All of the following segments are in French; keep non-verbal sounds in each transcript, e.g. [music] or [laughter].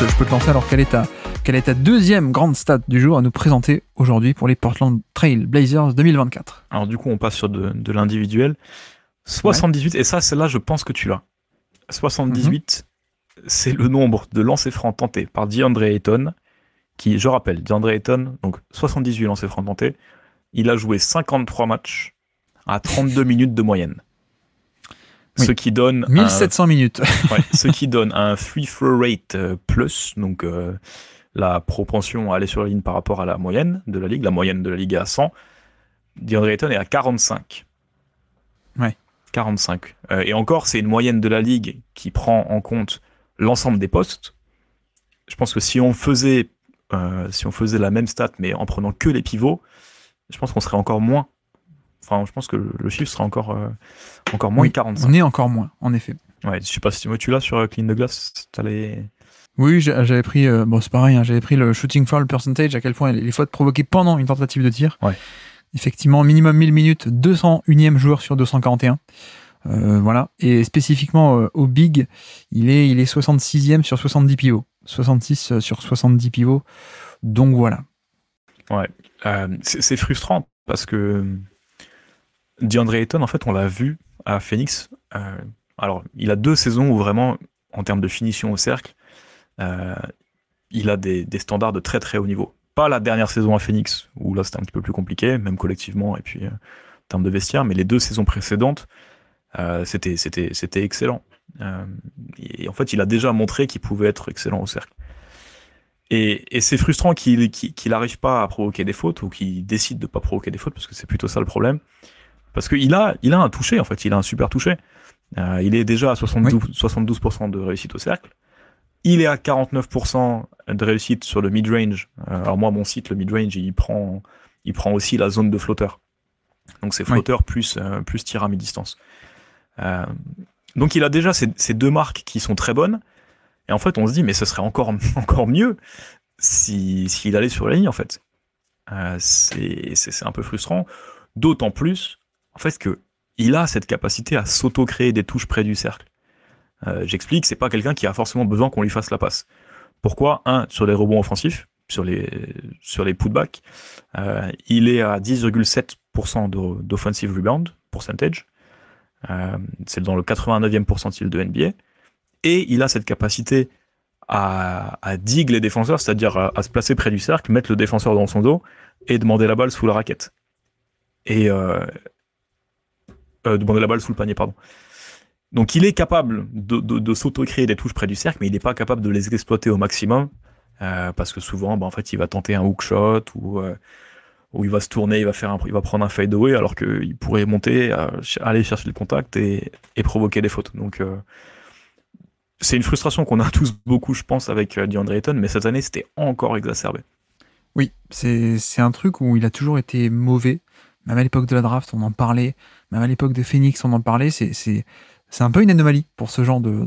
je, peux te lancer alors quelle est, ta, quelle est ta deuxième grande stat du jour à nous présenter aujourd'hui pour les Portland Trail Blazers 2024 Alors du coup on passe sur de, l'individuel. 78, et ça c'est là je pense que tu l'as. 78, mhm. c'est le nombre de lancers francs tentés par DeAndre Ayton, qui, je rappelle, DeAndre Ayton, donc 78 lancers francs tentés, il a joué 53 matchs à 32 minutes de moyenne. Ce qui donne 1700 minutes. [laughs] ce qui donne un free throw rate euh, plus, donc euh, la propension à aller sur la ligne par rapport à la moyenne de la ligue. La moyenne de la ligue est à 100. DeAndre Ayton est à 45. Ouais. 45. Euh, et encore, c'est une moyenne de la ligue qui prend en compte l'ensemble des postes. Je pense que si on faisait, si on faisait la même stat, mais en prenant que les pivots, je pense qu'on serait encore moins je pense que le chiffre sera encore, euh, encore moins 40. On est encore moins, en effet. Ouais, je sais pas si tu l'as sur euh, Clean the Glass, Oui, j'avais pris, euh, bon c'est pareil, hein, j'avais pris le shooting foul percentage, à quel point les fautes provoquées pendant une tentative de tir. Effectivement, minimum 1000 minutes, 201e joueur sur 241. voilà. Et spécifiquement au Big, il est, il est 66e sur 70 pivots. 66 sur 70 pivots. Donc voilà. Ouais. c'est frustrant parce que DeAndre Ayton, en fait, on l'a vu à Phoenix. Euh, alors, il a deux saisons où vraiment, en termes de finition au cercle, euh, il a des, standards de très très haut niveau. Pas la dernière saison à Phoenix, où là c'était un petit peu plus compliqué, même collectivement, et puis euh, en termes de vestiaire, mais les deux saisons précédentes, c'était, c'était, c'était excellent. et en fait, il a déjà montré qu'il pouvait être excellent au cercle. Et, c'est frustrant qu'il n'arrive pas à provoquer des fautes ou qu'il décide de ne pas provoquer des fautes parce que c'est plutôt ça le problème. Parce qu'il a, il a un touché, en fait. Il a un super touché. Euh, il est déjà à 72, 72% de réussite au cercle. Il est à 49% de réussite sur le mid-range. Euh, alors moi, mon site, le mid-range, il prend, il prend aussi la zone de flotteur. Donc c'est flotteur plus, euh, plus tir à mi-distance. donc il a déjà ces, deux marques qui sont très bonnes. Et en fait, on se dit, mais ce serait encore, [laughs] encore mieux s'il si, allait sur la ligne, en fait. c'est un peu frustrant. D'autant plus en fait, que il a cette capacité à s'auto-créer des touches près du cercle. Euh, J'explique, c'est pas quelqu'un qui a forcément besoin qu'on lui fasse la passe. Pourquoi Un, sur les rebonds offensifs, sur les, sur les putbacks, euh, il est à 10,7% d'offensive rebound percentage. Euh, c'est dans le 89e percentile de NBA. Et il a cette capacité à, à digue les défenseurs, c'est-à-dire à, à, se placer près du cercle, mettre le défenseur dans son dos et demander la balle sous la raquette. Et, euh, euh, de bander la balle sous le panier, pardon. Donc il est capable de, s'auto-créer des touches près du cercle, mais il n'est pas capable de les exploiter au maximum, euh, parce que souvent, bah, en fait, il va tenter un hook shot euh, ou, il va se tourner, il va, faire un, il va prendre un fadeaway, alors qu'il pourrait monter, aller chercher le contact et, provoquer des fautes. Donc c'est une frustration qu'on a tous beaucoup, je pense, avec DeAndre Ayton, mais cette année, c'était encore exacerbé. Oui, c'est un truc où il a toujours été mauvais. Même à l'époque de la draft, on en parlait à l'époque de Phoenix, on en parlait, c'est un peu une anomalie pour ce genre de,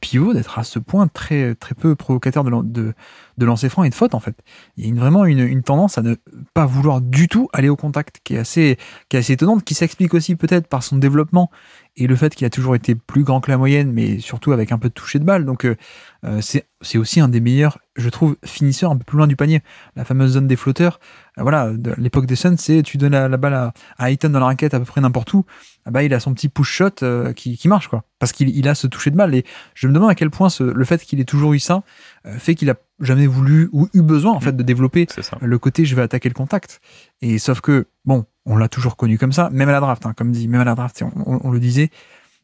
pivot d'être à ce point très, très peu provocateur de, de, lancer franc et de faute en fait. Il y a vraiment une, tendance à ne pas vouloir du tout aller au contact qui est assez, qui est assez étonnante, qui s'explique aussi peut-être par son développement et le fait qu'il a toujours été plus grand que la moyenne, mais surtout avec un peu de toucher de balle. Donc, euh, euh, c'est aussi un des meilleurs, je trouve, finisseurs un peu plus loin du panier. La fameuse zone des flotteurs, euh, voilà, de l'époque des Suns, c'est tu donnes la, balle à, Ayton dans la raquette à peu près n'importe où, ah bah, il a son petit push shot qui, marche, quoi. Parce qu'il a se toucher de mal. Et je me demande à quel point le fait qu'il ait toujours eu ça euh, fait qu'il a jamais voulu ou eu besoin en fait de mm. développer le côté je vais attaquer le contact. Et sauf que, bon, on l'a toujours connu comme ça, même à la draft, hein, comme dit, même à la draft, on, le disait.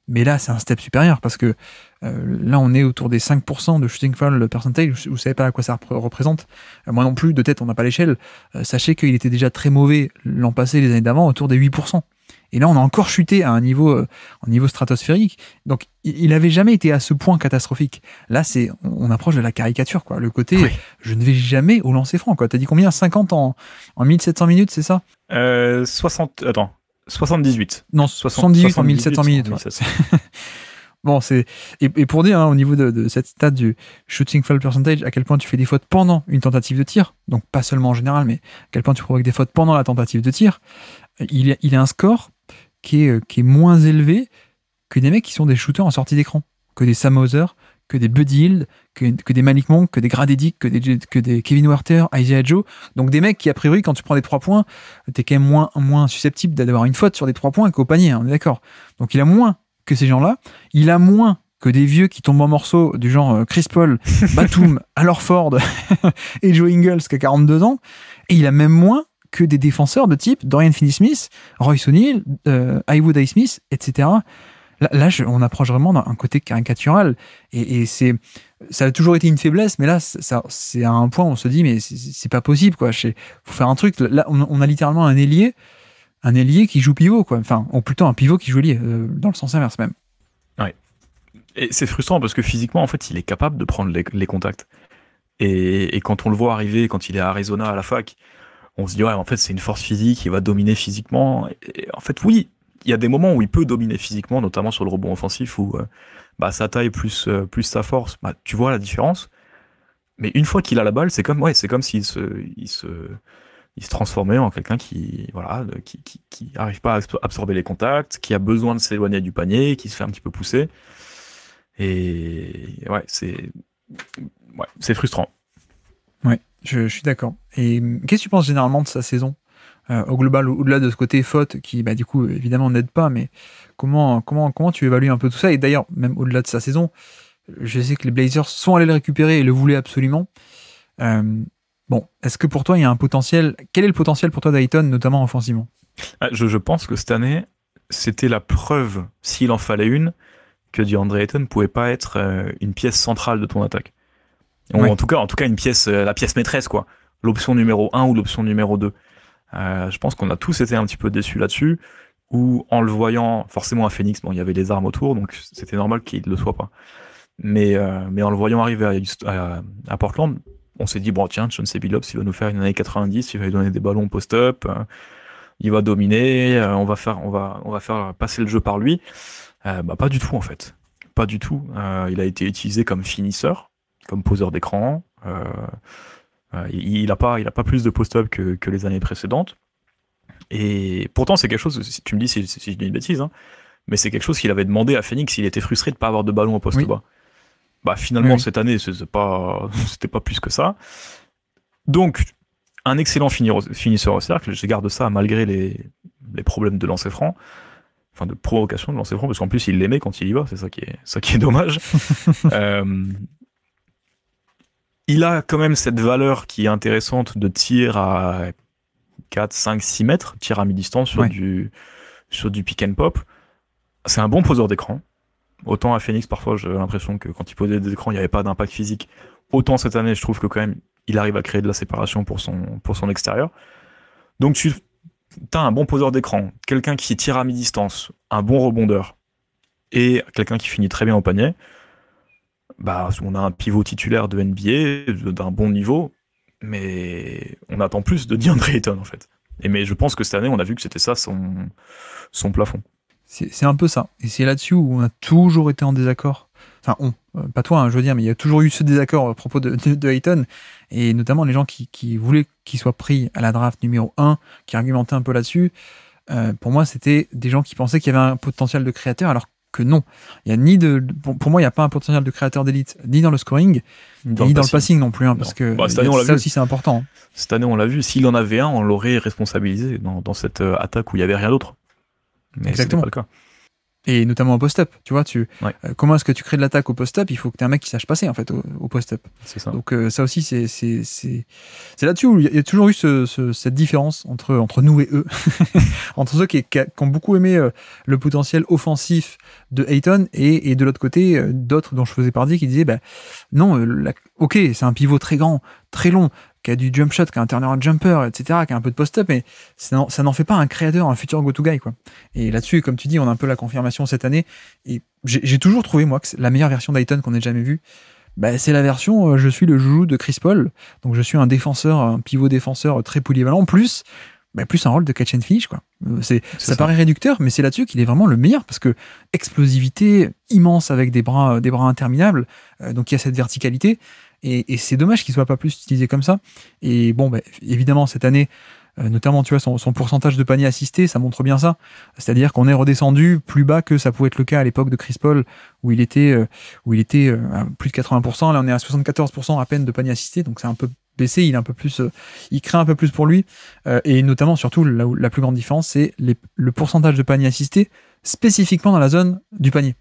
Mais là, c'est un step supérieur parce que euh, là, on est autour des 5% de shooting foul percentage. Vous savez pas à quoi ça représente. Euh, moi non plus, de tête, on n'a pas l'échelle. sachez qu'il était déjà très mauvais l'an passé, les années d'avant, autour des 8%. Et là, on a encore chuté à un niveau, euh, niveau stratosphérique. Donc, il n'avait jamais été à ce point catastrophique. Là, c'est, on, approche de la caricature, quoi. Le côté, je ne vais jamais au lancer franc, quoi. T'as dit combien 50 en, en 1700 minutes, c'est ça 60, euh, attends, 78. Non, 78, en 1700 minutes. [laughs] bon, c'est et, pour dire hein, au niveau de, cette stade du shooting fall percentage, à quel point tu fais des fautes pendant une tentative de tir, donc pas seulement en général, mais à quel point tu provoques des fautes pendant la tentative de tir, il il y a un score euh, qui est, moins élevé que des mecs qui sont des shooters en sortie d'écran, que des Sam que des Buddy Hill que, des Malik Monk, que des Gradedic que des, que des Kevin Werther, Isaiah Joe. Donc des mecs qui, a priori, quand tu prends des trois points, t'es quand même moins, moins susceptible d'avoir une faute sur des trois points qu'au panier, hein, on est d'accord. Donc il a moins que ces gens-là. Il a moins que des vieux qui tombent en morceaux du genre euh, Chris Paul, [laughs] Batum, Alor Ford [laughs] et Joe Ingles qui a 42 ans. Et il a même moins que des défenseurs de type Dorian Finney-Smith, Royce O'Neill, euh, Haywood Smith, etc. Là, on approche vraiment d'un côté caricatural. Et, c'est, ça a toujours été une faiblesse, mais là, c'est à un point où on se dit, mais c'est pas possible, quoi. Il faut faire un truc. Là, on, a littéralement un ailier, un ailier qui joue pivot, quoi. Enfin, ou plutôt un pivot qui joue ailier, euh, dans le sens inverse même. Ouais. Et c'est frustrant parce que physiquement, en fait, il est capable de prendre les, contacts. et, quand on le voit arriver, quand il est à Arizona à la fac, on se dit, ouais, en fait, c'est une force physique, il va dominer physiquement. Et en fait, oui, il y a des moments où il peut dominer physiquement, notamment sur le rebond offensif, où euh, bah, sa taille plus, euh, plus sa force, bah, tu vois la différence. Mais une fois qu'il a la balle, c'est comme, ouais, c'est comme s'il se, il se, il se transformait en quelqu'un qui, voilà, qui, qui, qui arrive pas à absorber les contacts, qui a besoin de s'éloigner du panier, qui se fait un petit peu pousser. Et ouais, c'est, ouais, c'est frustrant. Ouais. Je, suis d'accord. Et hum, qu'est-ce que tu penses généralement de sa saison euh, au global, au-delà de ce côté faute qui, bah, du coup, évidemment, n'aide pas, mais comment, comment, comment tu évalues un peu tout ça Et d'ailleurs, même au-delà de sa saison, je sais que les Blazers sont allés le récupérer et le voulaient absolument. Hum, bon, est-ce que pour toi, il y a un potentiel Quel est le potentiel pour toi d'Ayton, notamment offensivement ah, je, pense que cette année, c'était la preuve, s'il en fallait une, que DeAndre Ayton ne pouvait pas être euh, une pièce centrale de ton attaque. Ou en tout cas, en tout cas une pièce, euh, la pièce maîtresse, quoi. L'option numéro 1 ou l'option numéro 2. Euh, je pense qu'on a tous été un petit peu déçus là-dessus. Ou en le voyant, forcément à Phoenix, bon, il y avait les armes autour, donc c'était normal qu'il ne le soit pas. Mais, euh, mais en le voyant arriver à, Portland, on s'est dit, bon, tiens, John C. il va nous faire une année 90, il va lui donner des ballons post-up, il va dominer, on, va faire, on, va, on va faire passer le jeu par lui. bah, pas du tout, en fait. Pas du tout. il a été utilisé comme finisseur comme poseur d'écran. Euh, euh, il n'a pas, a pas plus de post-up que, les années précédentes. Et pourtant, c'est quelque chose, si tu me dis si, je dis une bêtise, hein, mais c'est quelque chose qu'il avait demandé à Phoenix, il était frustré de ne pas avoir de ballon au poste bas. Bah, finalement, cette année, ce pas, [laughs] pas plus que ça. Donc, un excellent finisseur au cercle. Je garde ça malgré les, problèmes de lancer franc, enfin de provocation de lancer franc, parce qu'en plus il l'aimait quand il y va, c'est ça qui est, ça qui est dommage. [laughs] Euh, il a quand même cette valeur qui est intéressante de tir à 4, 5, 6 mètres, tir à mi-distance sur, du, sur du pick and pop. C'est un bon poseur d'écran. Autant à Phoenix, parfois, j'ai l'impression que quand il posait des écrans, il n'y avait pas d'impact physique. Autant cette année, je trouve que quand même, il arrive à créer de la séparation pour son, pour son extérieur. Donc, tu as un bon poseur d'écran, quelqu'un qui tire à mi-distance, un bon rebondeur et quelqu'un qui finit très bien au panier. Bah, on a un pivot titulaire de NBA d'un bon niveau, mais on attend plus de DeAndre Ayton en fait. Et mais je pense que cette année, on a vu que c'était ça son, son plafond. C'est un peu ça. Et c'est là-dessus où on a toujours été en désaccord. Enfin, euh, pas toi, hein, je veux dire, mais il y a toujours eu ce désaccord à propos de, de, Hayton, et notamment les gens qui, voulaient qu'il soit pris à la draft numéro 1, qui argumentaient un peu là-dessus. Euh, pour moi, c'était des gens qui pensaient qu'il y avait un potentiel de créateur, alors que non. Il y a ni de, pour, moi, il n'y a pas un potentiel de créateur d'élite, ni dans le scoring, ni dans le passing non plus, hein, parce que bah, ça aussi c'est important. Cette année, on l'a vu, s'il en avait un, on l'aurait responsabilisé dans, cette euh, attaque où il n'y avait rien d'autre. Exactement. le cas et notamment au post-up. Tu vois, tu, euh, comment est-ce que tu crées de l'attaque au post-up Il faut que tu aies un mec qui sache passer en fait au, post-up. c'est Ça. Donc euh, ça aussi, c'est c'est là-dessus où il y a toujours eu ce, cette différence entre entre nous et eux, [laughs] entre ceux qui, ont beaucoup aimé euh, le potentiel offensif de Hayton et, et de l'autre côté d'autres dont je faisais partie qui disaient bah, non, ok c'est un pivot très grand, très long, qui a du jump shot, qui a un turnaround jumper, etc., qui a un peu de post-up, mais ça n'en fait pas un créateur, un futur go-to-guy, quoi. Et là-dessus, comme tu dis, on a un peu la confirmation cette année. Et j'ai toujours trouvé, moi, que la meilleure version d'Ayton qu'on ait jamais vue, bah, c'est la version euh, je suis le joujou de Chris Paul. Donc je suis un défenseur, un pivot défenseur très polyvalent, plus bah, plus un rôle de catch and finish quoi. Euh, c'est ça, paraît réducteur, mais c'est là-dessus qu'il est vraiment le meilleur parce que explosivité immense avec des bras des bras interminables. Euh, donc il y a cette verticalité. Et, c'est dommage qu'il ne soit pas plus utilisé comme ça. Et bon, bah, évidemment, cette année, euh, notamment tu vois son, pourcentage de panier assisté, ça montre bien ça. C'est-à-dire qu'on est redescendu plus bas que ça pouvait être le cas à l'époque de Chris Paul où il était euh, où il était euh, à plus de 80%. Là on est à 74% à peine de panier assisté, donc c'est un peu baissé. Il est un peu plus, il craint un peu plus pour lui et notamment surtout la, plus grande différence c'est le pourcentage de panier assisté spécifiquement dans la zone du panier.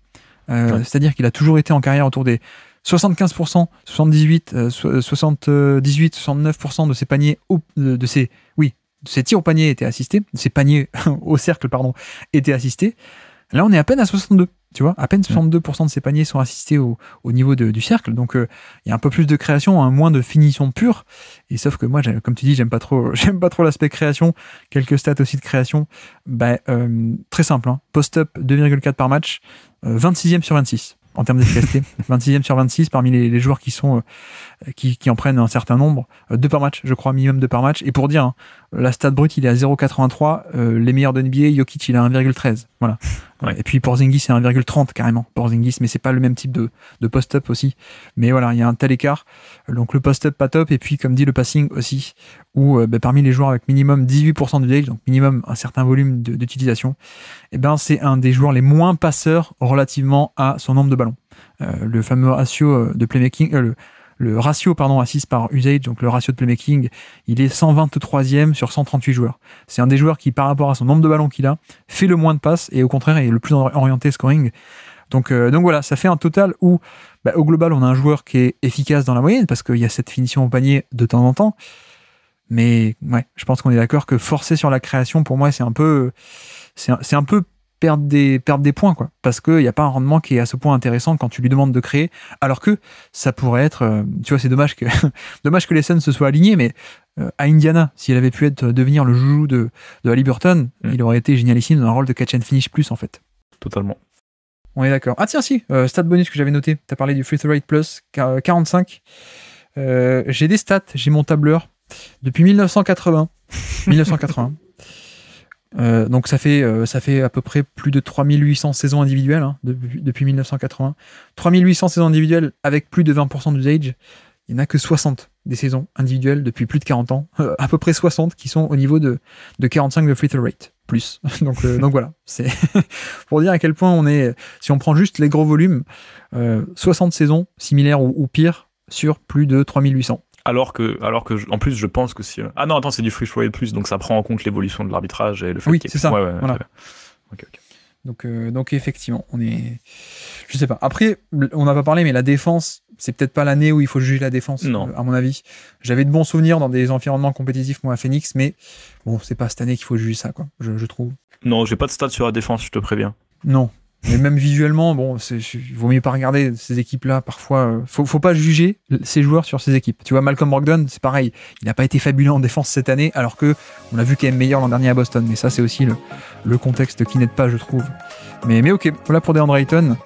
C'est-à-dire qu'il a toujours été en carrière autour des 75%, 78, 78, 69% de ces paniers, de, ces, oui, de ces tirs au panier étaient assistés, ces paniers [laughs] au cercle, pardon, étaient assistés. Là, on est à peine à 62, tu vois, à peine 62% de ces paniers sont assistés au, niveau du cercle, donc euh, il y a un peu plus de création, hein, moins de finition pure. Et sauf que moi, comme tu dis, j'aime pas trop, [laughs] j'aime pas trop l'aspect création. Quelques stats aussi de création, ben, euh, très simple, hein. post-up 2,4 par match, 26e euh, sur 26 en termes d'efficacité. 26e [laughs] sur 26 parmi les, joueurs qui sont euh, qui, en prennent un certain nombre, euh, deux par match, je crois, minimum deux par match. Et pour dire, hein, la stat brute, il est à 0,83. Euh, les meilleurs de NBA, Jokic, il a 1,13. Voilà. Et puis Porzingis, c'est 1,30 carrément. Porzingis, mais c'est pas le même type de, post-up aussi. Mais voilà, il y a un tel écart. Donc le post-up pas top. Et puis, comme dit le passing aussi, où euh, bah, parmi les joueurs avec minimum 18% du deck donc minimum un certain volume d'utilisation, et eh ben, c'est un des joueurs les moins passeurs relativement à son nombre de ballons. Euh, le fameux ratio euh, de playmaking, le, le ratio pardon, assist par usage, donc le ratio de playmaking, il est 123e sur 138 joueurs. C'est un des joueurs qui, par rapport à son nombre de ballons qu'il a, fait le moins de passes et au contraire est le plus orienté scoring. Donc, euh, donc voilà, ça fait un total où, bah, au global, on a un joueur qui est efficace dans la moyenne parce qu'il y a cette finition au panier de temps en temps. Mais ouais, je pense qu'on est d'accord que forcer sur la création, pour moi, c'est un peu, c'est un peu perdre des, des points, quoi. Parce qu'il n'y a pas un rendement qui est à ce point intéressant quand tu lui demandes de créer, alors que ça pourrait être, euh, tu vois, c'est dommage que, [laughs] dommage que les scènes se soient alignées, mais euh, à Indiana, s'il avait pu être, euh, devenir le joujou de, de Halliburton, mm. il aurait été génialissime dans un rôle de catch and finish plus, en fait. Totalement. On est d'accord. Ah tiens, si, stat bonus que j'avais noté, tu as parlé du free throw rate plus 45. j'ai des stats, j'ai mon tableur depuis 1980. 1980. [laughs] Euh, donc ça fait, euh, ça fait à peu près plus de 3800 saisons individuelles hein, depuis, 1980. 3800 saisons individuelles avec plus de 20% d'usage. Il n'y en a que 60 des saisons individuelles depuis plus de 40 ans. Euh, à peu près 60 qui sont au niveau de, 45 de free rate. Plus. [laughs] donc, donc voilà. C'est [laughs] pour dire à quel point on est, si on prend juste les gros volumes, 60 saisons similaires ou, ou pires sur plus de 3800 alors que, alors que en plus, je pense que si. Euh, ah non, attends, c'est du free et plus, donc ça prend en compte l'évolution de l'arbitrage et le fait Oui, c'est ça. Donc, euh, donc effectivement, on est. Je sais pas. Après, on n'a pas parlé, mais la défense, c'est peut-être pas l'année où il faut juger la défense, non. Euh, à mon avis. J'avais de bons souvenirs dans des environnements compétitifs, moi, à Phoenix, mais bon, c'est pas cette année qu'il faut juger ça, quoi, je, trouve. Non, j'ai pas de stats sur la défense, je te préviens. Non, mais même visuellement, bon, il vaut mieux pas regarder ces équipes-là. Parfois, euh, faut, faut pas juger ces joueurs sur ces équipes. Tu vois, Malcolm Brogdon, c'est pareil. Il n'a pas été fabuleux en défense cette année, alors que on a vu quand même meilleur l'an dernier à Boston. Mais ça, c'est aussi le, contexte qui n'aide pas, je trouve. Mais, mais ok, voilà pour DeAndre Ayton.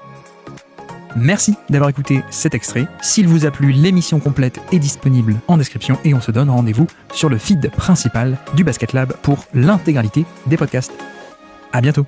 Merci d'avoir écouté cet extrait. S'il vous a plu, l'émission complète est disponible en description et on se donne rendez-vous sur le feed principal du Basket Lab pour l'intégralité des podcasts. À bientôt.